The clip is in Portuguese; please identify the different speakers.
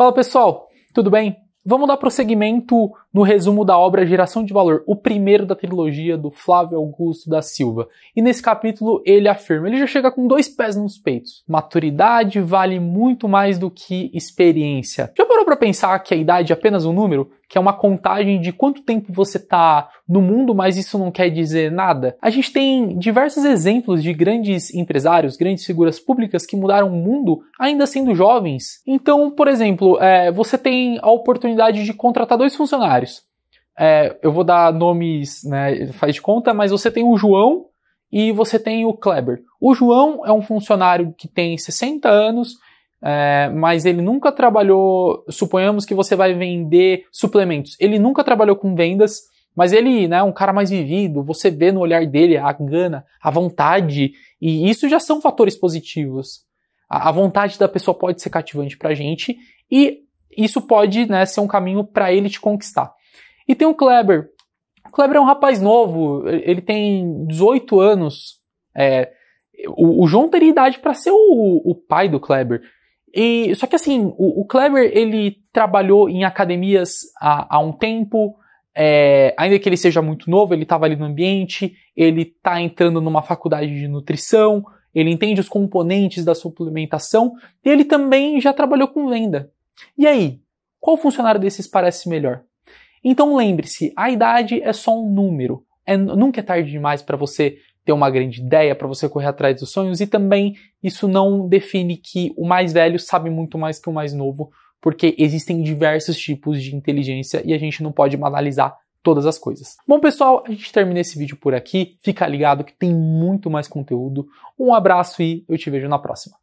Speaker 1: Fala pessoal, tudo bem? Vamos dar prosseguimento no resumo da obra Geração de Valor, o primeiro da trilogia do Flávio Augusto da Silva. E nesse capítulo ele afirma, ele já chega com dois pés nos peitos. Maturidade vale muito mais do que experiência. Já parou para pensar que a idade é apenas um número? Que é uma contagem de quanto tempo você está no mundo, mas isso não quer dizer nada? A gente tem diversos exemplos de grandes empresários, grandes figuras públicas que mudaram o mundo ainda sendo jovens. Então, por exemplo, é, você tem a oportunidade de contratar dois funcionários. É, eu vou dar nomes, né, faz de conta, mas você tem o João e você tem o Kleber. O João é um funcionário que tem 60 anos é, mas ele nunca trabalhou. Suponhamos que você vai vender suplementos. Ele nunca trabalhou com vendas, mas ele, né, é um cara mais vivido. Você vê no olhar dele a gana, a vontade, e isso já são fatores positivos. A, a vontade da pessoa pode ser cativante pra gente e isso pode né, ser um caminho para ele te conquistar. E tem o Kleber. O Kleber é um rapaz novo, ele tem 18 anos. É, o, o, João teria idade para ser o, o pai do Kleber. E só que assim, o, o ele trabalhou em academias há, há um tempo, é, ainda que ele seja muito novo, ele estava ali no ambiente, ele está entrando numa faculdade de nutrição, ele entende os componentes da suplementação e ele também já trabalhou com venda. E aí, qual funcionário desses parece melhor? Então lembre-se, a idade é só um número. É, nunca é tarde demais para você ter uma grande ideia, para você correr atrás dos sonhos e também isso não define que o mais velho sabe muito mais que o mais novo, porque existem diversos tipos de inteligência e a gente não pode banalizar todas as coisas. Bom, pessoal, a gente termina esse vídeo por aqui. Fica ligado que tem muito mais conteúdo. Um abraço e eu te vejo na próxima.